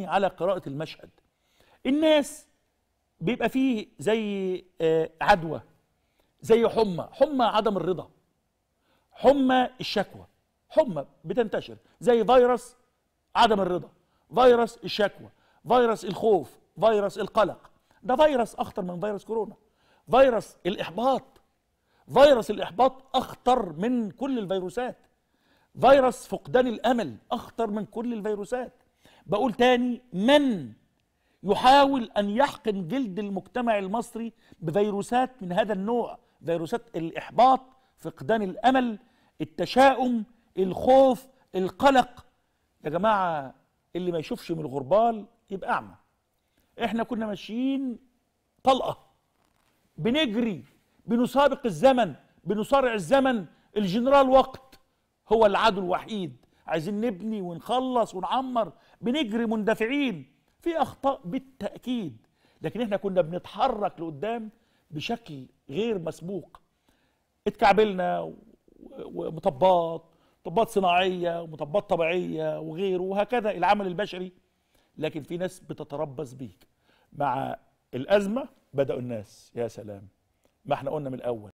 على قراءة المشهد الناس بيبقى فيه زي آه، عدوى زي حمى حمى عدم الرضا حمى الشكوى حمى بتنتشر زي فيروس عدم الرضا فيروس الشكوى فيروس الخوف فيروس القلق ده فيروس اخطر من فيروس كورونا فيروس الاحباط فيروس الاحباط اخطر من كل الفيروسات فيروس فقدان الامل اخطر من كل الفيروسات بقول تاني من يحاول أن يحقن جلد المجتمع المصري بفيروسات من هذا النوع فيروسات الإحباط فقدان الأمل التشاؤم الخوف القلق يا جماعة اللي ما يشوفش من الغربال يبقى أعمى احنا كنا ماشيين طلقة بنجري بنسابق الزمن بنصارع الزمن الجنرال وقت هو العدو الوحيد عايزين نبني ونخلص ونعمر بنجري مندفعين في اخطاء بالتاكيد لكن احنا كنا بنتحرك لقدام بشكل غير مسبوق اتكعبلنا ومطبات مطبات صناعيه ومطبات طبيعيه وغيره وهكذا العمل البشري لكن في ناس بتتربص بيك مع الازمه بداوا الناس يا سلام ما احنا قلنا من الاول